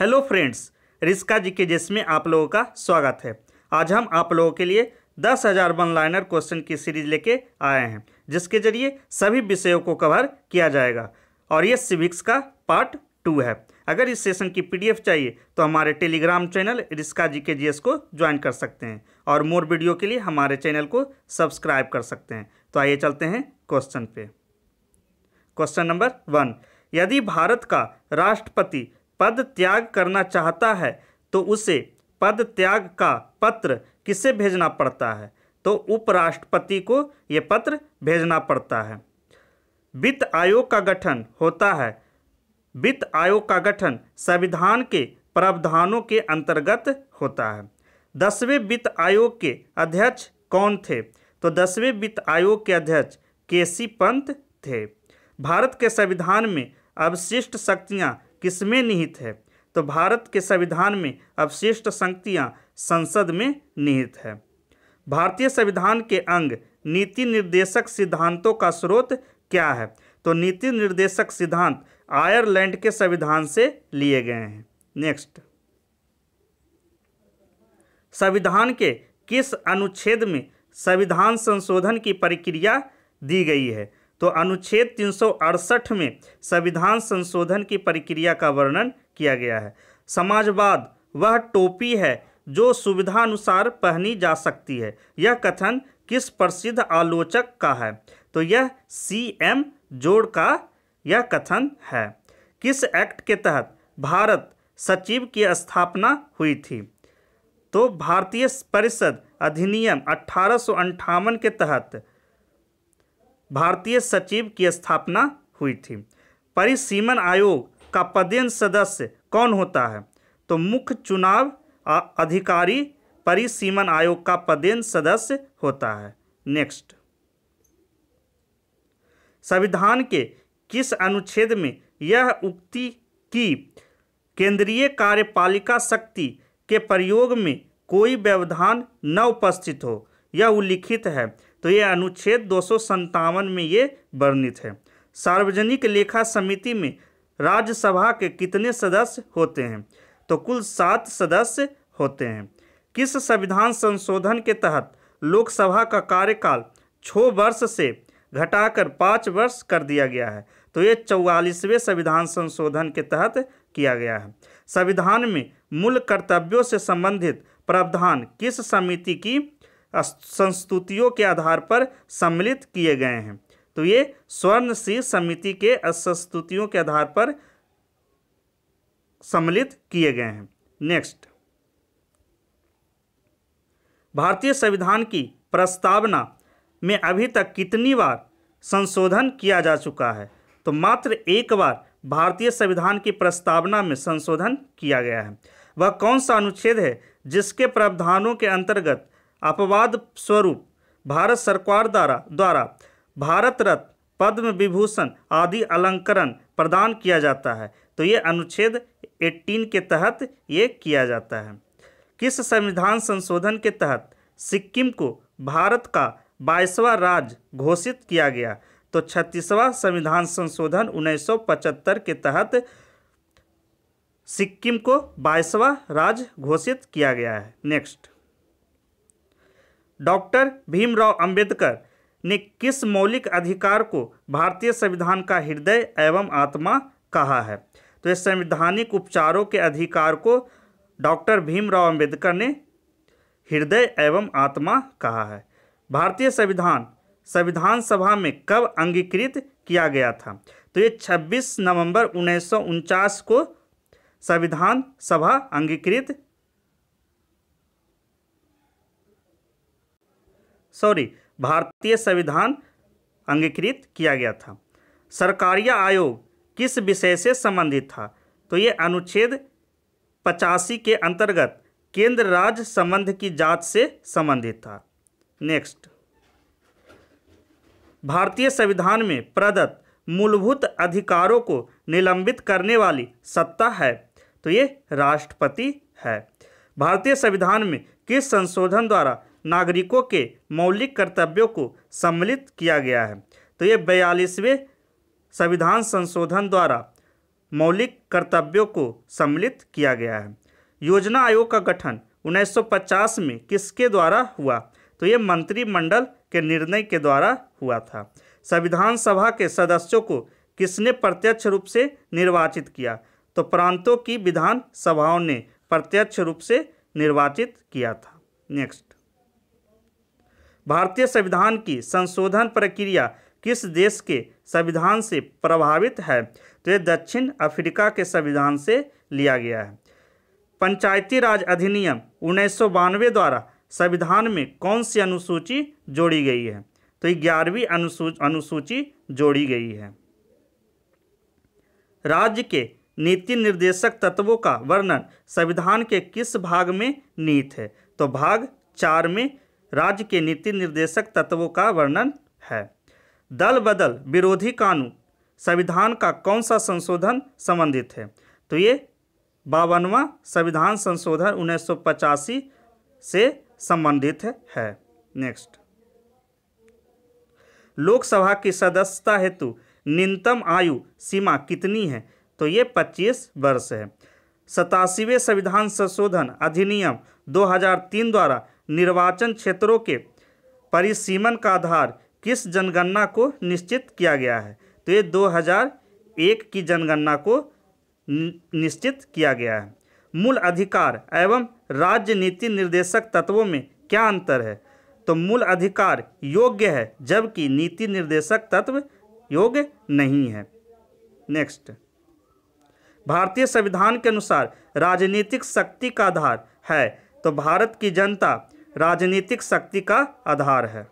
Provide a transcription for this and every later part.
hello friends rieska जी के जिस में आप लोगों का स्वागत है आज हम आप लोगों के लिए दस हज़ार वन लाइनर क्वेश्चन की सीरीज लेके आए हैं जिसके जरिए सभी विषयों को कवर किया जाएगा और ये सिविक्स का पार्ट टू है अगर इस सेशन की पीडीएफ चाहिए तो हमारे टेलीग्राम चैनल रिस्का जी के जी को ज्वाइन कर सकते हैं और मोर वीडियो के लिए हमारे चैनल को सब्सक्राइब कर सकते हैं तो आइए चलते हैं क्वेश्चन पे क्वेश्चन नंबर वन यदि भारत का राष्ट्रपति पद त्याग करना चाहता है तो उसे पद त्याग का पत्र किसे भेजना पड़ता है तो उपराष्ट्रपति को ये पत्र भेजना पड़ता है वित्त आयोग का गठन होता है वित्त आयोग का गठन संविधान के प्रावधानों के अंतर्गत होता है दसवें वित्त आयोग के अध्यक्ष कौन थे तो दसवें वित्त आयोग के अध्यक्ष के सी पंत थे भारत के संविधान में अवशिष्ट शक्तियाँ किसमें निहित है तो भारत के संविधान में अवशिष्ट संक्तियाँ संसद में निहित है भारतीय संविधान के अंग नीति निर्देशक सिद्धांतों का स्रोत क्या है तो नीति निर्देशक सिद्धांत आयरलैंड के संविधान से लिए गए हैं नेक्स्ट संविधान के किस अनुच्छेद में संविधान संशोधन की प्रक्रिया दी गई है तो अनुच्छेद तीन में संविधान संशोधन की प्रक्रिया का वर्णन किया गया है समाजवाद वह टोपी है जो सुविधानुसार पहनी जा सकती है यह कथन किस प्रसिद्ध आलोचक का है तो यह सी एम जोड़ का यह कथन है किस एक्ट के तहत भारत सचिव की स्थापना हुई थी तो भारतीय परिषद अधिनियम अठारह के तहत भारतीय सचिव की स्थापना हुई थी परिसीमन आयोग का पदेन सदस्य कौन होता है तो मुख्य चुनाव अधिकारी परिसीमन आयोग का पदेन सदस्य होता है नेक्स्ट संविधान के किस अनुच्छेद में यह उक्ति की केंद्रीय कार्यपालिका शक्ति के प्रयोग में कोई व्यवधान न उपस्थित हो यह उल्लिखित है तो ये अनुच्छेद दो में ये वर्णित है सार्वजनिक लेखा समिति में राज्यसभा के कितने सदस्य होते हैं तो कुल सात सदस्य होते हैं किस संविधान संशोधन के तहत लोकसभा का कार्यकाल छः वर्ष से घटाकर पाँच वर्ष कर दिया गया है तो ये चौवालीसवें संविधान संशोधन के तहत किया गया है संविधान में मूल कर्तव्यों से संबंधित प्रावधान किस समिति की संस्तुतियों के आधार पर सम्मिलित किए गए हैं तो ये स्वर्ण शीर समिति के संस्तुतियों के आधार पर सम्मिलित किए गए हैं नेक्स्ट भारतीय संविधान की प्रस्तावना में अभी तक कितनी बार संशोधन किया जा चुका है तो मात्र एक बार भारतीय संविधान की प्रस्तावना में संशोधन किया गया है वह कौन सा अनुच्छेद है जिसके प्रावधानों के अंतर्गत अपवाद स्वरूप भारत सरकार द्वारा द्वारा भारत रत्न पद्म विभूषण आदि अलंकरण प्रदान किया जाता है तो ये अनुच्छेद 18 के तहत ये किया जाता है किस संविधान संशोधन के तहत सिक्किम को भारत का बाईसवां राज्य घोषित किया गया तो छत्तीसवां संविधान संशोधन 1975 के तहत सिक्किम को बाईसवां राज्य घोषित किया गया है नेक्स्ट डॉक्टर भीमराव अंबेडकर ने किस मौलिक अधिकार को भारतीय संविधान का हृदय एवं आत्मा कहा है तो इस संवैधानिक उपचारों के अधिकार को डॉक्टर भीमराव अंबेडकर ने हृदय एवं आत्मा कहा है भारतीय संविधान संविधान सभा में कब अंगीकृत किया गया था तो ये 26 नवंबर उन्नीस को संविधान सभा अंगीकृत सॉरी भारतीय संविधान अंगीकृत किया गया था सरकारी आयोग किस विषय से संबंधित था तो ये अनुच्छेद पचासी के अंतर्गत केंद्र राज्य संबंध की जांच से संबंधित था नेक्स्ट भारतीय संविधान में प्रदत्त मूलभूत अधिकारों को निलंबित करने वाली सत्ता है तो ये राष्ट्रपति है भारतीय संविधान में किस संशोधन द्वारा नागरिकों के मौलिक कर्तव्यों को सम्मिलित किया गया है तो ये बयालीसवें संविधान संशोधन द्वारा मौलिक कर्तव्यों को सम्मिलित किया गया है योजना आयोग का गठन 1950 में किसके द्वारा हुआ तो ये मंत्रिमंडल के निर्णय के द्वारा हुआ था संविधान सभा के सदस्यों को किसने प्रत्यक्ष रूप से निर्वाचित किया तो प्रांतों की विधान सभाओं ने प्रत्यक्ष रूप से निर्वाचित किया था नेक्स्ट भारतीय संविधान की संशोधन प्रक्रिया किस देश के संविधान से प्रभावित है तो ये दक्षिण अफ्रीका के संविधान से लिया गया है पंचायती राज अधिनियम उन्नीस द्वारा संविधान में कौन सी अनुसूची जोड़ी गई है तो ग्यारहवीं अनुसू अनुसूची जोड़ी गई है राज्य के नीति निर्देशक तत्वों का वर्णन संविधान के किस भाग में नीत है तो भाग चार में राज्य के नीति निर्देशक तत्वों का वर्णन है दल बदल विरोधी कानून संविधान का कौन सा संशोधन संबंधित है तो ये बावनवा संविधान संशोधन उन्नीस से संबंधित है नेक्स्ट लोकसभा की सदस्यता हेतु न्यूनतम आयु सीमा कितनी है तो ये 25 वर्ष है सतासीवें संविधान संशोधन अधिनियम 2003 द्वारा निर्वाचन क्षेत्रों के परिसीमन का आधार किस जनगणना को निश्चित किया गया है तो ये 2001 की जनगणना को निश्चित किया गया है मूल अधिकार एवं राज्य नीति निर्देशक तत्वों में क्या अंतर है तो मूल अधिकार योग्य है जबकि नीति निर्देशक तत्व योग्य नहीं है नेक्स्ट भारतीय संविधान के अनुसार राजनीतिक शक्ति का आधार है तो भारत की जनता राजनीतिक शक्ति का आधार है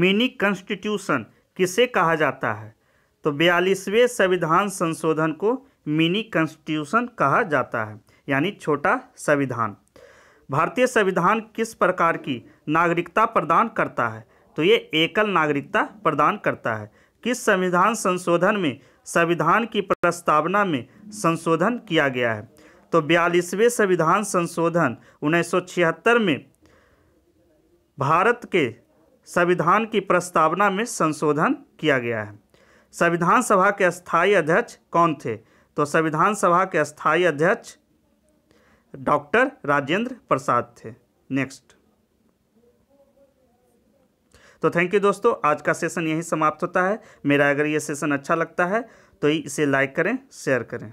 मिनी कॉन्स्टिट्यूशन किसे कहा जाता है तो बयालीसवें संविधान संशोधन को मिनी कॉन्स्टिट्यूशन कहा जाता है यानी छोटा संविधान भारतीय संविधान किस प्रकार की नागरिकता प्रदान करता है तो ये एकल नागरिकता प्रदान करता है किस संविधान संशोधन में संविधान की प्रस्तावना में संशोधन किया गया है तो बयालीसवें संविधान संशोधन 1976 में भारत के संविधान की प्रस्तावना में संशोधन किया गया है संविधान सभा के स्थायी अध्यक्ष कौन थे तो संविधान सभा के स्थायी अध्यक्ष डॉक्टर राजेंद्र प्रसाद थे नेक्स्ट तो थैंक यू दोस्तों आज का सेशन यहीं समाप्त होता है मेरा अगर ये सेशन अच्छा लगता है तो इसे लाइक करें शेयर करें